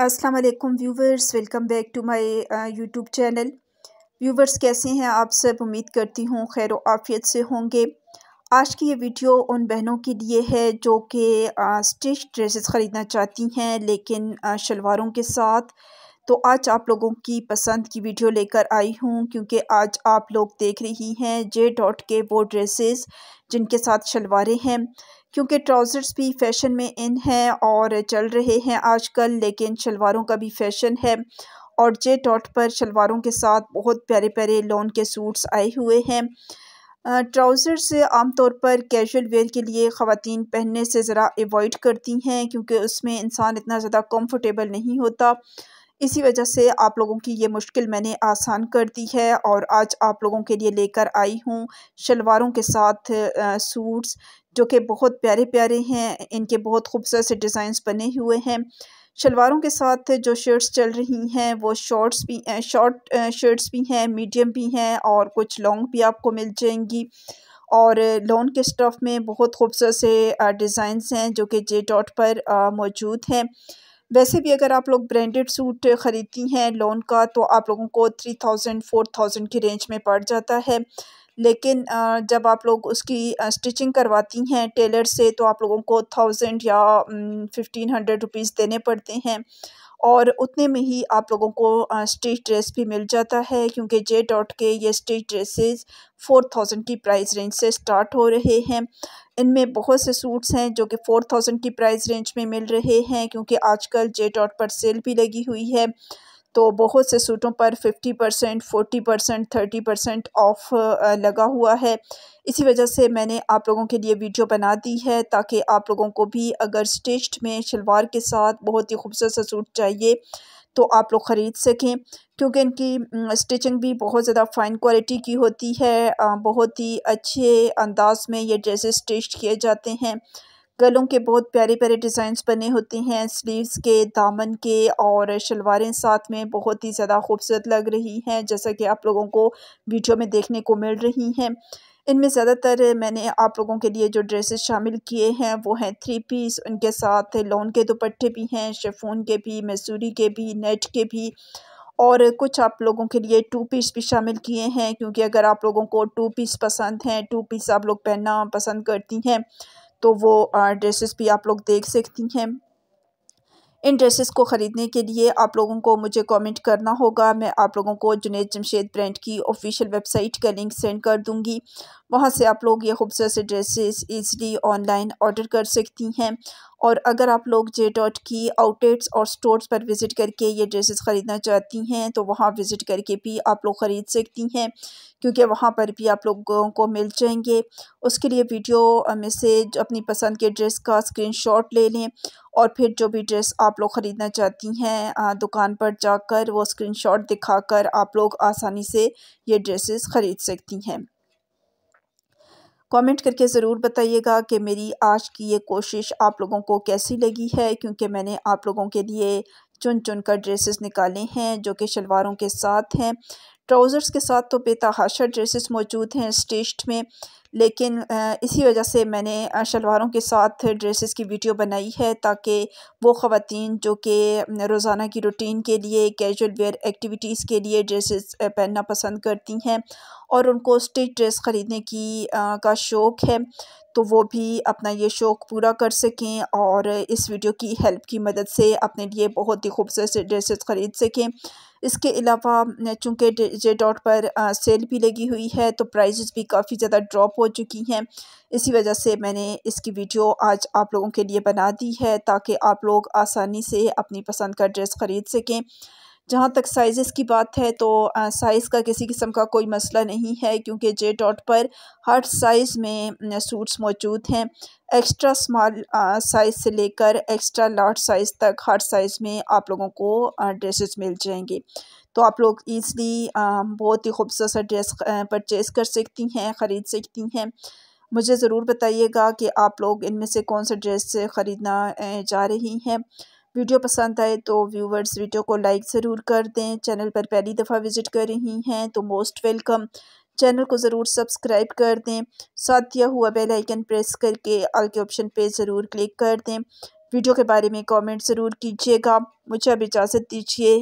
अस्सलाम वालेकुम viewers welcome back to my YouTube channel viewers कैसे हैं आप सब उम्मीद करती हूँ खैर आफियत से होंगे आज की ये वीडियो उन बहनों के लिए है जो कि स्टिच ड्रेसेस ख़रीदना चाहती हैं लेकिन uh, शलवारों के साथ तो आज आप लोगों की पसंद की वीडियो लेकर आई हूँ क्योंकि आज आप लोग देख रही हैं जे डॉट के वो ड्रेसेस जिनके साथ शलवारें हैं क्योंकि ट्राउज़र्स भी फैशन में इन हैं और चल रहे हैं आजकल लेकिन शलवारों का भी फैशन है और जे डॉट पर शलवारों के साथ बहुत प्यारे प्यारे लोन के सूट्स आए हुए हैं ट्राउज़र्स आमतौर पर कैजुअल वेयर के लिए ख़वातीन पहनने से ज़रा एवॉइड करती हैं क्योंकि उसमें इंसान इतना ज़्यादा कम्फर्टेबल नहीं होता इसी वजह से आप लोगों की ये मुश्किल मैंने आसान कर दी है और आज आप लोगों के लिए लेकर आई हूँ शलवारों के साथ सूट्स जो कि बहुत प्यारे प्यारे हैं इनके बहुत खूबसूरत से डिज़ाइंस बने हुए हैं शलवारों के साथ जो शर्ट्स चल रही हैं वो शॉर्ट्स भी शॉर्ट शर्ट्स भी हैं मीडियम भी हैं और कुछ लॉन्ग भी आपको मिल जाएंगी और लॉन के स्टफ़ में बहुत खूबसूरत से डिज़ाइंस हैं जो कि जे डॉट पर मौजूद हैं वैसे भी अगर आप लोग ब्रांडेड सूट ख़रीदती हैं लोन का तो आप लोगों को थ्री थाउजेंड फोर थाउजेंड की रेंज में पड़ जाता है लेकिन जब आप लोग उसकी स्टिचिंग करवाती हैं टेलर से तो आप लोगों को थाउजेंड या फिफ्टीन हंड्रेड रुपीज़ देने पड़ते हैं और उतने में ही आप लोगों को स्टेज ड्रेस भी मिल जाता है क्योंकि जे डॉट के ये स्टेज ड्रेसेस फोर थाउजेंड की प्राइस रेंज से स्टार्ट हो रहे हैं इनमें बहुत से सूट्स हैं जो कि फोर थाउजेंड की प्राइस रेंज में मिल रहे हैं क्योंकि आजकल जे डॉट पर सेल भी लगी हुई है तो बहुत से सूटों पर fifty percent forty percent thirty percent off लगा हुआ है इसी वजह से मैंने आप लोगों के लिए वीडियो बना दी है ताकि आप लोगों को भी अगर स्टिच्ड में शलवार के साथ बहुत ही खूबसूरत सा सूट चाहिए तो आप लोग ख़रीद सकें क्योंकि इनकी स्टिचिंग भी बहुत ज़्यादा फ़ाइन क्वालिटी की होती है बहुत ही अच्छे अंदाज में ये ड्रेसेस स्टिच किए जाते हैं गलों के बहुत प्यारे प्यारे डिज़ाइंस बने होते हैं स्लीव्स के दामन के और शलवारें साथ में बहुत ही ज़्यादा खूबसूरत लग रही हैं जैसा कि आप लोगों को वीडियो में देखने को मिल रही हैं इनमें ज़्यादातर मैंने आप लोगों के लिए जो ड्रेसेस शामिल किए हैं वो हैं थ्री पीस उनके साथ लोन के दुपट्टे भी हैं शेफोन के भी मैसूरी के भी नेट के भी और कुछ आप लोगों के लिए टू पीस भी शामिल किए हैं क्योंकि अगर आप लोगों को टू पीस पसंद हैं टू पीस आप लोग पहनना पसंद करती हैं तो वो ड्रेसेस भी आप लोग देख सकती हैं इन ड्रेसेस को ख़रीदने के लिए आप लोगों को मुझे कमेंट करना होगा मैं आप लोगों को जुनेद जमशेद ब्रांड की ऑफिशियल वेबसाइट का लिंक सेंड कर दूंगी वहाँ से आप लोग ये खूबसूरत से ड्रेसेस ईज़िली ऑनलाइन ऑर्डर कर सकती हैं और अगर आप लोग जे डॉट की आउटलेट्स और स्टोर्स पर विज़िट करके ये ड्रेसेस ख़रीदना चाहती हैं तो वहाँ विज़िट करके भी आप लोग ख़रीद सकती हैं क्योंकि वहाँ पर भी आप लोगों को मिल जाएंगे उसके लिए वीडियो में से अपनी पसंद के ड्रेस का स्क्रीनशॉट ले लें और फिर जो भी ड्रेस आप लोग ख़रीदना चाहती हैं दुकान पर जाकर वो स्क्रीन दिखाकर आप लोग आसानी से ये ड्रेसेस ख़रीद सकती हैं कमेंट करके ज़रूर बताइएगा कि मेरी आज की ये कोशिश आप लोगों को कैसी लगी है क्योंकि मैंने आप लोगों के लिए चुन चुन कर ड्रेसेस निकाले हैं जो कि शलवारों के साथ हैं ट्राउज़र्स के साथ तो बेतहाशा ड्रेसेस मौजूद हैं स्टेस्ट में लेकिन इसी वजह से मैंने शलवारों के साथ ड्रेसेस की वीडियो बनाई है ताकि वो ख़वान जो कि रोज़ाना की रूटीन के लिए कैजुअल वेयर एक्टिविटीज़ के लिए ड्रेसेस पहनना पसंद करती हैं और उनको स्टिच ड्रेस ख़रीदने की आ, का शौक़ है तो वो भी अपना ये शौक़ पूरा कर सकें और इस वीडियो की हेल्प की मदद से अपने लिए बहुत ही खूबसूरत ड्रेसेस ख़रीद सकें इसके अलावा चूँकि जे डॉट पर सेल भी लगी हुई है तो प्राइजेस भी काफ़ी ज़्यादा ड्रॉप हो चुकी हैं इसी वजह से मैंने इसकी वीडियो आज आप लोगों के लिए बना दी है ताकि आप लोग आसानी से अपनी पसंद का ड्रेस ख़रीद सकें जहाँ तक साइज़ेस की बात है तो साइज़ का किसी किस्म का कोई मसला नहीं है क्योंकि जे डॉट पर हर साइज़ में सूट्स मौजूद हैं एक्स्ट्रा स्मॉल साइज़ से लेकर एक्स्ट्रा लार्ज साइज़ तक हर साइज़ में आप लोगों को ड्रेसेस मिल जाएंगे तो आप लोग ईज़िली बहुत ही खूबसूरत सा ड्रेस परचेज़ कर सकती हैं ख़रीद सकती हैं मुझे ज़रूर बताइएगा कि आप लोग इनमें से कौन सा ड्रेस ख़रीदना जा रही हैं वीडियो पसंद आए तो व्यूवर्स वीडियो को लाइक ज़रूर कर दें चैनल पर पहली दफ़ा विज़िट कर रही हैं तो मोस्ट वेलकम चैनल को ज़रूर सब्सक्राइब कर दें साथ दिया हुआ बेल आइकन प्रेस करके आल के ऑप्शन पे ज़रूर क्लिक कर दें वीडियो के बारे में कमेंट ज़रूर कीजिएगा मुझे अब इजाज़त दीजिए